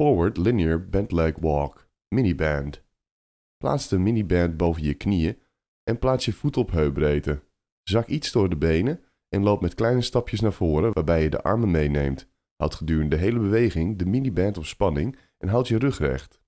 Forward Linear leg Walk, miniband. Plaats de miniband boven je knieën en plaats je voet op heupbreedte. Zak iets door de benen en loop met kleine stapjes naar voren waarbij je de armen meeneemt. Houd gedurende de hele beweging de miniband op spanning en houd je rug recht.